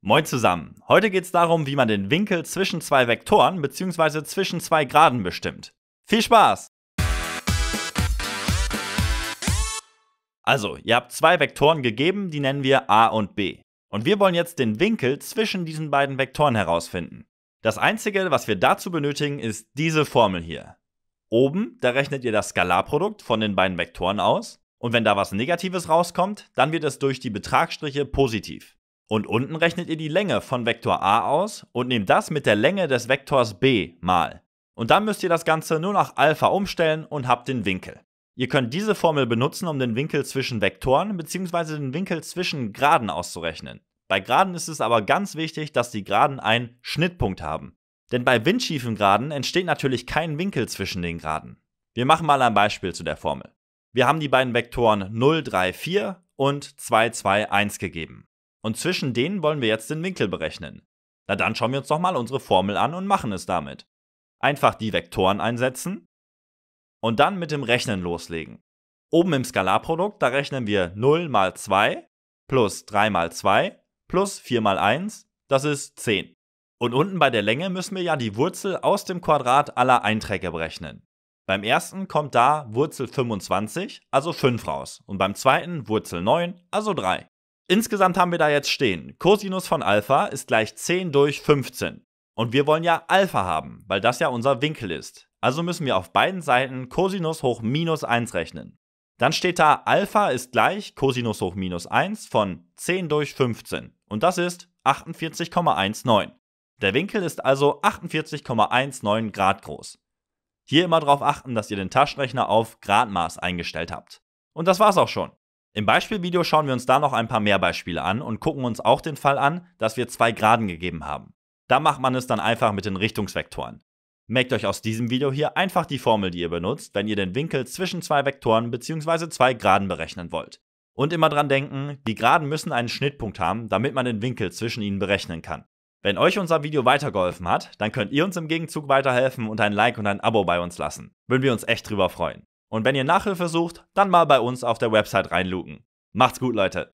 Moin zusammen! Heute geht es darum, wie man den Winkel zwischen zwei Vektoren bzw. zwischen zwei Graden bestimmt. Viel Spaß! Also, ihr habt zwei Vektoren gegeben, die nennen wir a und b. Und wir wollen jetzt den Winkel zwischen diesen beiden Vektoren herausfinden. Das Einzige, was wir dazu benötigen, ist diese Formel hier. Oben, da rechnet ihr das Skalarprodukt von den beiden Vektoren aus. Und wenn da was Negatives rauskommt, dann wird es durch die Betragsstriche positiv. Und unten rechnet ihr die Länge von Vektor a aus und nehmt das mit der Länge des Vektors b mal. Und dann müsst ihr das Ganze nur nach Alpha umstellen und habt den Winkel. Ihr könnt diese Formel benutzen, um den Winkel zwischen Vektoren bzw. den Winkel zwischen Geraden auszurechnen. Bei Geraden ist es aber ganz wichtig, dass die Geraden einen Schnittpunkt haben. Denn bei windschiefen Geraden entsteht natürlich kein Winkel zwischen den Geraden. Wir machen mal ein Beispiel zu der Formel. Wir haben die beiden Vektoren 0, 3, 4 und 2, 2, 1 gegeben. Und zwischen denen wollen wir jetzt den Winkel berechnen. Na dann schauen wir uns nochmal unsere Formel an und machen es damit. Einfach die Vektoren einsetzen und dann mit dem Rechnen loslegen. Oben im Skalarprodukt, da rechnen wir 0 mal 2 plus 3 mal 2 plus 4 mal 1, das ist 10. Und unten bei der Länge müssen wir ja die Wurzel aus dem Quadrat aller Einträge berechnen. Beim ersten kommt da Wurzel 25, also 5 raus und beim zweiten Wurzel 9, also 3. Insgesamt haben wir da jetzt stehen. Cosinus von Alpha ist gleich 10 durch 15. Und wir wollen ja Alpha haben, weil das ja unser Winkel ist. Also müssen wir auf beiden Seiten Cosinus hoch minus 1 rechnen. Dann steht da, Alpha ist gleich Cosinus hoch minus 1 von 10 durch 15. Und das ist 48,19. Der Winkel ist also 48,19 Grad groß. Hier immer darauf achten, dass ihr den Taschenrechner auf Gradmaß eingestellt habt. Und das war's auch schon. Im Beispielvideo schauen wir uns da noch ein paar mehr Beispiele an und gucken uns auch den Fall an, dass wir zwei Graden gegeben haben. Da macht man es dann einfach mit den Richtungsvektoren. Merkt euch aus diesem Video hier einfach die Formel, die ihr benutzt, wenn ihr den Winkel zwischen zwei Vektoren bzw. zwei Graden berechnen wollt. Und immer dran denken, die Graden müssen einen Schnittpunkt haben, damit man den Winkel zwischen ihnen berechnen kann. Wenn euch unser Video weitergeholfen hat, dann könnt ihr uns im Gegenzug weiterhelfen und ein Like und ein Abo bei uns lassen. Würden wir uns echt drüber freuen. Und wenn ihr Nachhilfe sucht, dann mal bei uns auf der Website reinluken. Macht's gut, Leute!